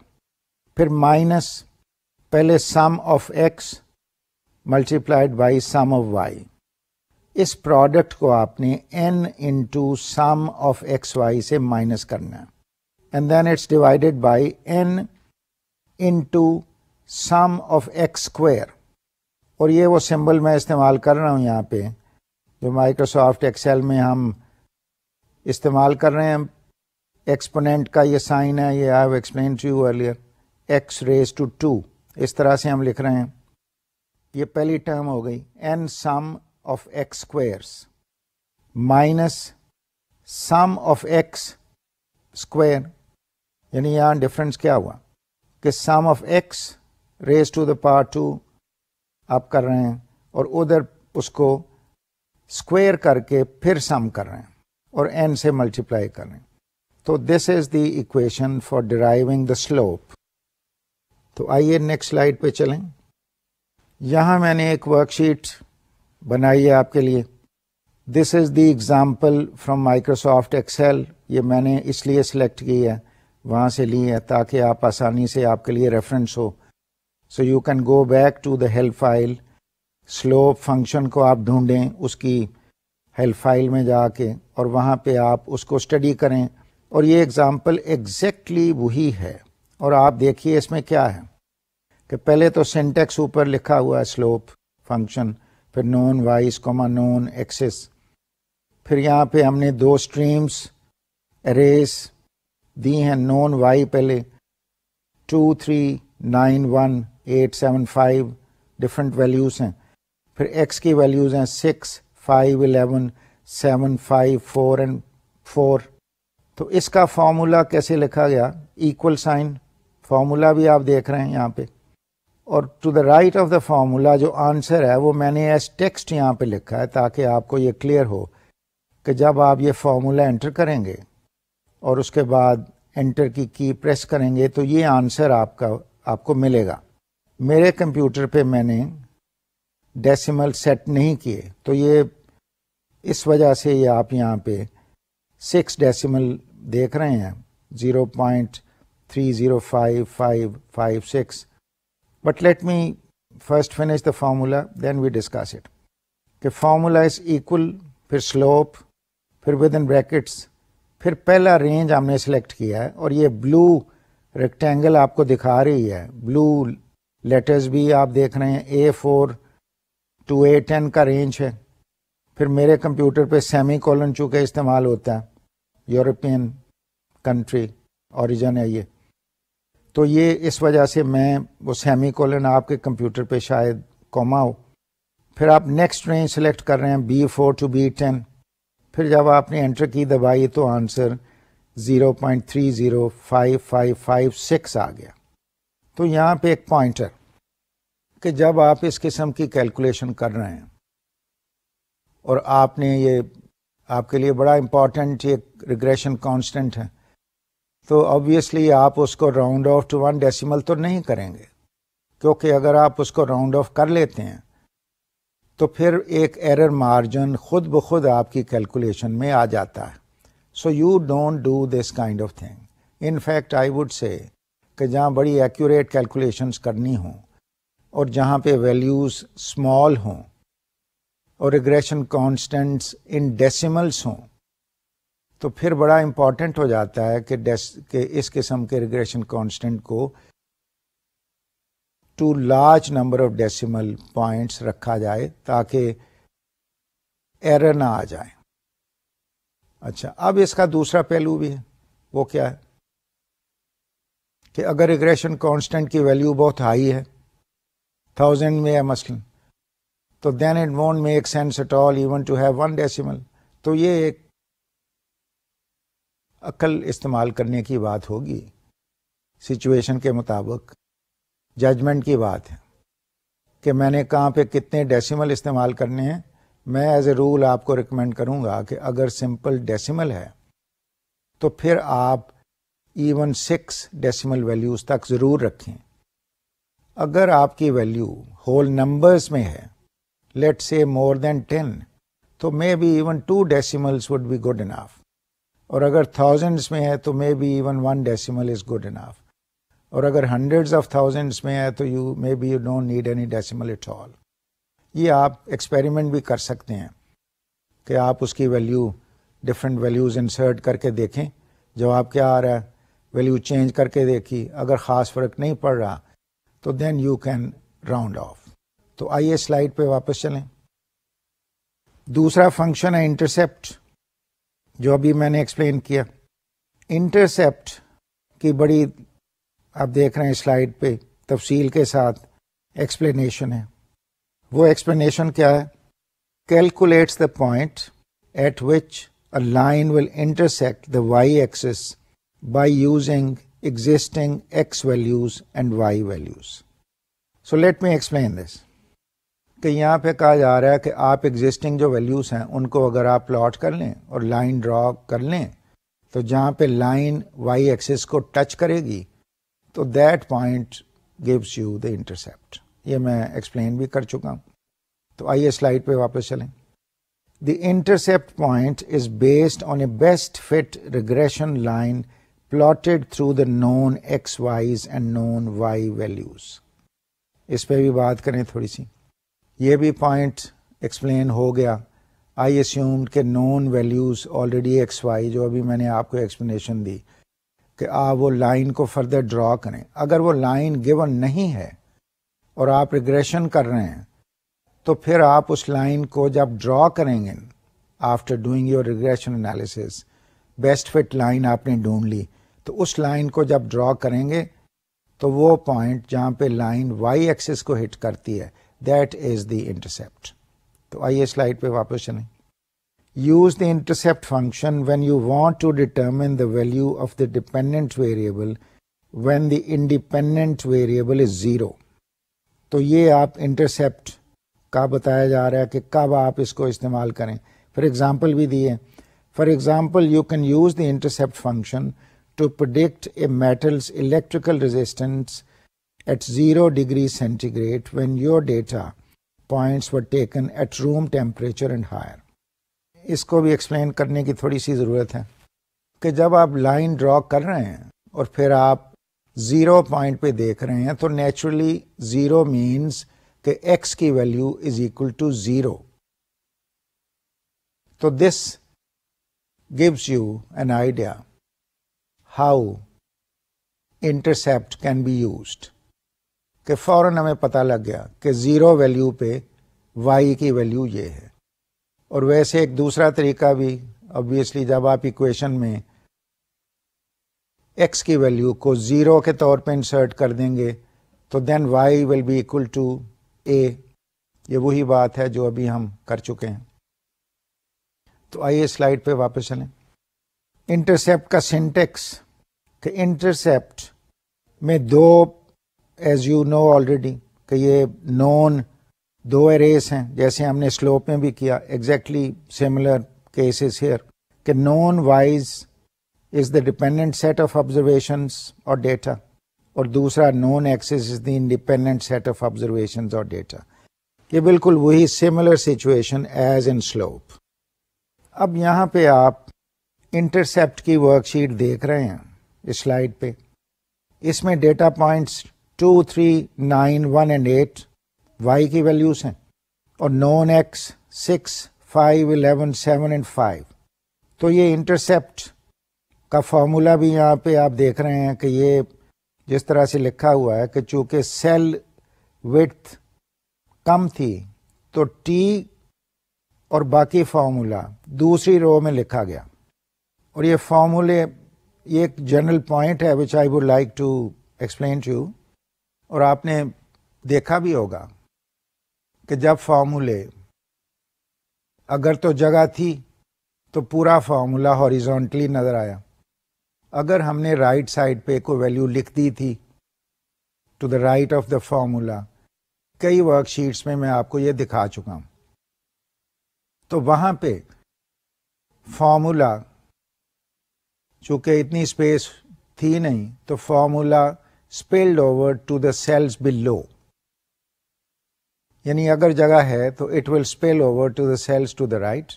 [SPEAKER 1] फिर माइनस पहले sum of x multiplied by sum of y इस प्रोडक्ट को आपने n into sum of x y से माइनस करना है and then it's divided by n into sum of x square और ये वो सिंबल मैं इस्तेमाल कर रहा हूँ यहाँ पे जो माइक्रोसॉफ्ट एक्सेल में हम इस्तेमाल कर रहे हैं एक्सपोनेंट का ये साइन है ये I have explain to you earlier x raise to two इस तरह से हम लिख रहे हैं ये पहली टर्म हो गई n sum of x squares minus sum of x square यानी यहाँ डिफरेंस क्या हुआ कि sum of x raise to the power two आप कर रहे हैं और उधर उसको स्क्वेयर करके फिर सम कर रहे हैं और एन से मल्टीप्लाई कर रहे हैं तो this is the equation for deriving the slope तो आइए नेक्स्ट स्लाइड पे चलें यहाँ मैंने एक वर्कशीट बनाई है आपके लिए this is the example from Microsoft Excel ये मैंने इसलिए सिलेक्ट की है वहाँ से ली है ताकि आप आसानी से आपके लिए रेफरेंस हो so you can go back to the help file slope function को आप ढूंढें उसकी हेल्प फाइल में जाके और वहाँ पे आप उसको स्टडी करें और ये एग्ज़ाम्पल एग्जैक्टली वही है और आप देखिए इसमें क्या है कि पहले तो सिंटेक्स ऊपर लिखा हुआ है स्लोप फंक्शन फिर known y's comma known x's फिर यहाँ पे हमने दो स्ट्रीम्स रेस दी हैं नॉन वाई पहले two three nine one eight seven five different values हैं फिर एक्स की वैल्यूज़ हैं six five eleven seven five four and four तो इसका फार्मूला कैसे लिखा गया इक्वल साइन फार्मूला भी आप देख रहे हैं यहाँ पे और to the right of the formula जो आंसर है वो मैंने एस टेक्स्ट यहाँ पे लिखा है ताकि आपको ये क्लियर हो कि जब आप ये फार्मूला एंटर करेंगे और उसके बाद एंटर की की प्रेस करेंगे तो ये आंसर आपका आपको मिलेगा मेरे कंप्यूटर पे मैंने डेसिमल सेट नहीं किए तो ये इस वजह से ये आप यहाँ पे सिक्स डेसिमल देख रहे हैं zero point three zero five five five six but let me first finish the formula then we discuss it कि फार्मूला इज़ इक्वल फिर स्लोप फिर विद इन ब्रैकेट्स फिर पहला रेंज हमने सेलेक्ट किया है और ये ब्लू रेक्टेंगल आपको दिखा रही है ब्लू लेटर्स भी आप देख रहे हैं A four to A ten का रेंज है फिर मेरे कंप्यूटर पे सेमी कॉलन चूँकि इस्तेमाल होता है यूरोपियन कंट्री ऑरिजन है ये तो ये इस वजह से मैं वो सेमी कॉलन आपके कंप्यूटर पे शायद कॉमा हो फिर आप नेक्स्ट रेंज सेलेक्ट कर रहे हैं B four to B ten फिर जब आपने एंटर की दबाई तो आंसर 0.3055556 आ गया तो यहाँ पे एक पॉइंटर कि जब आप इस किस्म की कैलकुलेशन कर रहे हैं और आपने ये आपके लिए बड़ा इम्पॉर्टेंट ये रिग्रेशन कांस्टेंट है तो ऑब्वियसली आप उसको round off to one decimal तो नहीं करेंगे क्योंकि अगर आप उसको राउंड ऑफ कर लेते हैं तो फिर एक एरर मार्जिन खुद ब खुद आपकी कैलकुलेशन में आ जाता है so you don't do this kind of thing in fact I would say कि जहाँ बड़ी एक्यूरेट कैलकुलेशंस करनी हों और जहाँ पे वैल्यूज़ स्मॉल हों और रिग्रेशन कांस्टेंट्स इन डेसिमल्स हों तो फिर बड़ा इम्पॉर्टेंट हो जाता है कि डेस के इस किस्म के रिग्रेशन कांस्टेंट को to large number of decimal points रखा जाए ताकि एरर ना आ जाए अच्छा अब इसका दूसरा पहलू भी है वो क्या है कि अगर रिग्रेशन कांस्टेंट की वैल्यू बहुत हाई है थाउजेंड में है मसलन तो then it won't make sense at all even to have one decimal तो ये एक अकल इस्तेमाल करने की बात होगी सिचुएशन के मुताबिक जजमेंट की बात है कि मैंने कहाँ पे कितने डेसिमल इस्तेमाल करने हैं मैं एज ए रूल आपको रिकमेंड करूँगा कि अगर सिंपल डेसिमल है तो फिर आप इवन सिक्स डेसिमल वैल्यूज तक ज़रूर रखें अगर आपकी वैल्यू होल नंबर्स में है लेट से मोर देन टेन तो maybe even two decimals would be good enough और अगर थाउजेंड्स में है तो maybe even one decimal is good enough और अगर हंड्रेड्स ऑफ थाउजेंड्स में है तो you may be you don't need any decimal it all ये आप एक्सपेरिमेंट भी कर सकते हैं कि आप उसकी वैल्यू डिफरेंट वैल्यूज़ इंसर्ट करके देखें जवाब क्या आ रहा है वैल्यू चेंज करके देखी अगर ख़ास फ़र्क नहीं पड़ रहा तो then you can round off तो आइए स्लाइड पे वापस चलें दूसरा फंक्शन है इंटरसेप्ट जो अभी मैंने एक्सप्लेन किया इंटरसेप्ट की बड़ी आप देख रहे हैं स्लाइड पे तफसील के साथ एक्सप्लेनेशन है वो एक्सप्लेनेशन क्या है calculates the point at which a line will intersect the y-axis by using existing x values and y values. So let me explain this. कि यहाँ पे कहा जा रहा है कि आप एग्जिस्टिंग जो वैल्यूज़ हैं उनको अगर आप प्लॉट कर लें और लाइन ड्रॉ कर लें तो जहाँ पे लाइन वाई एक्सिस को टच करेगी तो that point gives you the intercept ये मैं एक्सप्लेन भी कर चुका हूं तो आइए स्लाइड पे वापस चलें the intercept point is based on a best fit regression line plotted through the known x y's and known y values इस पर भी बात करें थोड़ी सी ये भी पॉइंट एक्सप्लेन हो गया आई एस्यूम्ड के known values already x y जो अभी मैंने आपको एक्सप्लेनेशन दी कि आप वो लाइन को फर्दर ड्रा करें अगर वो लाइन गिवन नहीं है और आप रिग्रेशन कर रहे हैं तो फिर आप उस लाइन को जब ड्रा करेंगे after doing your regression analysis best fit line आपने ढूंढ ली तो उस लाइन को जब ड्रा करेंगे तो वो पॉइंट जहाँ पे लाइन वाई एक्सिस को हिट करती है दैट इज़ द इंटरसेप्ट तो आइए स्लाइड पे वापस चलें use the intercept function when you want to determine the value of the dependent variable when the independent variable is zero. So, ये आप इंटरसेप्ट का बताया जा रहा है कि कब आप इसको इस्तेमाल करें फॉर एग्जाम्पल भी दिए for example you can use the intercept function to predict a metal's electrical resistance at 0 degree centigrade when your data points were taken at room temperature and higher. इसको भी एक्सप्लेन करने की थोड़ी सी ज़रूरत है कि जब आप लाइन ड्रॉ कर रहे हैं और फिर आप ज़ीरो पॉइंट पे देख रहे हैं तो नेचुरली ज़ीरो मीन्स कि एक्स की value is equal to zero तो this gives you an idea how intercept can be used कि फौरन हमें पता लग गया कि ज़ीरो वैल्यू पे y की वैल्यू ये है और वैसे एक दूसरा तरीका भी ऑब्वियसली जब आप इक्वेशन में एक्स की वैल्यू को ज़ीरो के तौर पे इंसर्ट कर देंगे तो then y will be equal to a ये वही बात है जो अभी हम कर चुके हैं तो आइए स्लाइड पे वापस चलें इंटरसेप्ट का सिंटेक्स कि इंटरसेप्ट में दो एज यू नो ऑलरेडी कि ये नॉन दो एरेस हैं जैसे हमने स्लोप में भी किया एग्जैक्टली सिमिलर केसेस हेयर कि known y's is the dependent set of observations और डेटा और दूसरा known x's is the independent set of observations और डेटा ये बिल्कुल वही similar situation as in slope अब यहाँ पे आप इंटरसेप्ट की वर्कशीट देख रहे हैं इस स्लाइड पे इसमें data points two three nine one and eight y की वैल्यूज़ हैं और known x six five eleven seven and five तो ये इंटरसेप्ट का फॉर्मूला भी यहाँ पे आप देख रहे हैं कि ये जिस तरह से लिखा हुआ है कि चूंकि सेल विथ कम थी तो टी और बाकी फार्मूला दूसरी रो में लिखा गया और ये फार्मूले ये एक जनरल पॉइंट है which I would like to explain to और आपने देखा भी होगा कि जब फार्मूले अगर तो जगह थी तो पूरा फार्मूला हॉरिजॉन्टली नज़र आया अगर हमने राइट साइड पे को वैल्यू लिख दी थी to the right of the formula कई वर्कशीट्स में मैं आपको ये दिखा चुका हूँ तो वहाँ पे फार्मूला चूँकि इतनी स्पेस थी नहीं तो formula spelled over to the cells below यानी अगर जगह है तो it will spell over to the cells to the right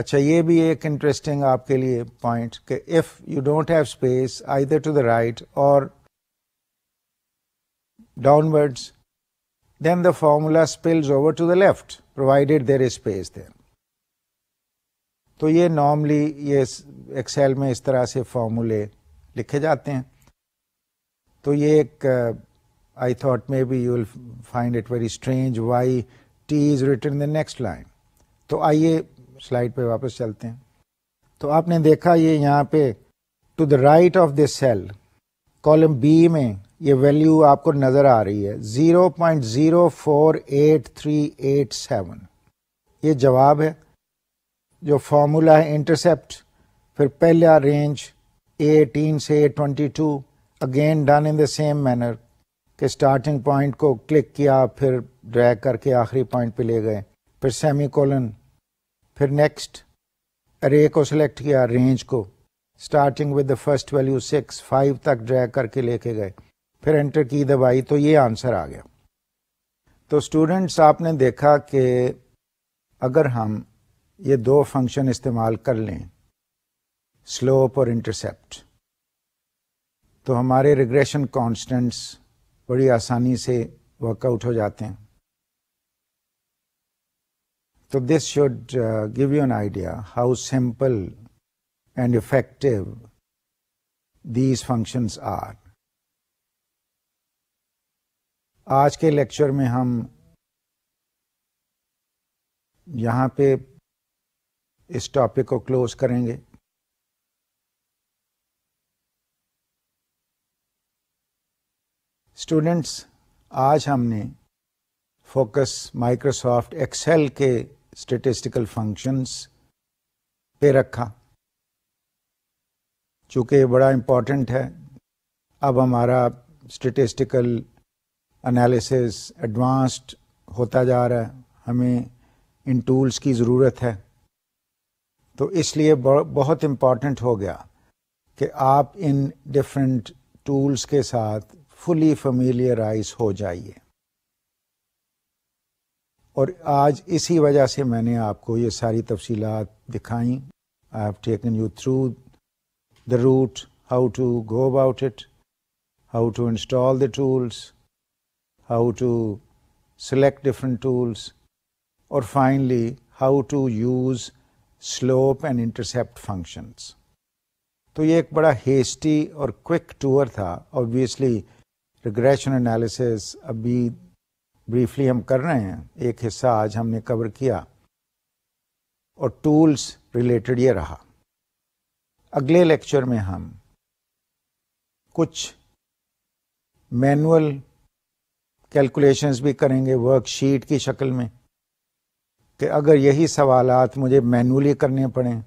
[SPEAKER 1] अच्छा ये भी एक इंटरेस्टिंग आपके लिए पॉइंट कि if you don't have space either to the right और downwards then the formula spills over to the left, provided there is space there. तो ये नॉर्मली ये एक्सेल में इस तरह से फॉर्मूले लिखे जाते हैं तो ये एक I thought maybe you will find it very strange why T is written in the next line. तो आइए स्लाइड पे वापस चलते हैं तो आपने देखा ये यहाँ पे to the right of this cell column B में ये वैल्यू आपको नज़र आ रही है 0.048387 ये जवाब है जो फॉर्मूला है इंटरसेप्ट फिर पहला रेंज ए एटीन से A twenty two again done in the same manner कि स्टार्टिंग पॉइंट को क्लिक किया फिर ड्रैग करके आखिरी पॉइंट पे ले गए फिर सेमी कोलन फिर नेक्स्ट अरे को सिलेक्ट किया रेंज को starting with the first value six five तक ड्रैग करके लेके गए फिर एंटर की दबाई तो ये आंसर आ गया तो स्टूडेंट्स आपने देखा कि अगर हम ये दो फंक्शन इस्तेमाल कर लें स्लोप और इंटरसेप्ट तो हमारे रिग्रेशन कांस्टेंट्स बड़ी आसानी से वर्कआउट हो जाते हैं तो this should give you an idea how simple and effective these functions are आज के लेक्चर में हम यहाँ पे इस टॉपिक को क्लोज करेंगे स्टूडेंट्स आज हमने फोकस माइक्रोसॉफ्ट एक्सेल के स्टेटिस्टिकल फंक्शंस पे रखा चूँकि बड़ा इम्पॉर्टेंट है अब हमारा स्टेटिस्टिकल एनालिसिस एडवांस्ड होता जा रहा है हमें इन टूल्स की ज़रूरत है तो इसलिए बहुत इम्पॉर्टेंट हो गया कि आप इन डिफरेंट टूल्स के साथ फुली फेमिलियराइज हो जाइए और आज इसी वजह से मैंने आपको ये सारी तफसीलात दिखाई I have taken you through the route how to go about it how to install the tools, how to select different tools, or finally, how to use slope and intercept functions. तो ये एक बड़ा hasty और quick tour था obviously regression analysis अभी briefly हम कर रहे हैं एक हिस्सा आज हमने कवर किया और टूल्स रिलेटेड ये रहा अगले लेक्चर में हम कुछ मैनुअल कैलकुलेशंस भी करेंगे वर्कशीट की शक्ल में कि अगर यही सवालात मुझे मैनुअली करने पड़ें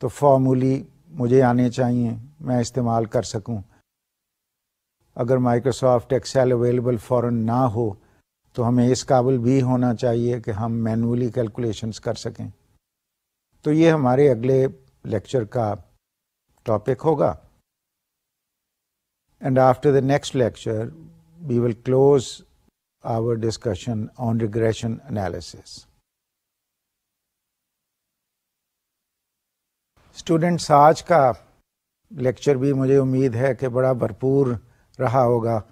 [SPEAKER 1] तो फॉर्मूली मुझे आने चाहिए मैं इस्तेमाल कर सकूं अगर माइक्रोसॉफ्ट एक्सेल अवेलेबल फ़ौर ना हो तो हमें इस काबिल भी होना चाहिए कि हम मैनुअली कैलकुलेशंस कर सकें तो ये हमारे अगले लेक्चर का टॉपिक होगा And after the next lecture, we will close our discussion on regression analysis. Students आज का लेक्चर भी मुझे उम्मीद है कि बड़ा भरपूर रहा होगा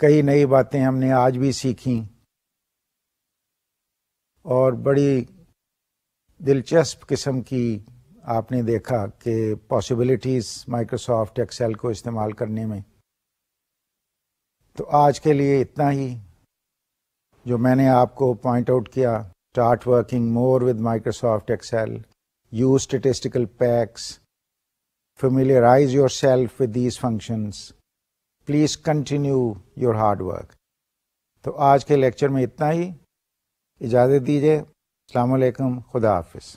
[SPEAKER 1] कई नई बातें हमने आज भी सीखी और बड़ी दिलचस्प किस्म की आपने देखा कि पॉसिबिलिटीज़ माइक्रोसॉफ्ट एक्सेल को इस्तेमाल करने में तो आज के लिए इतना ही जो मैंने आपको पॉइंट आउट किया start working more with Microsoft Excel use statistical packs, familiarize yourself with these functions, please continue your hard work तो आज के लेक्चर में इतना ही इजाज़त दीजिए अलैक्म खुदा हाफिज़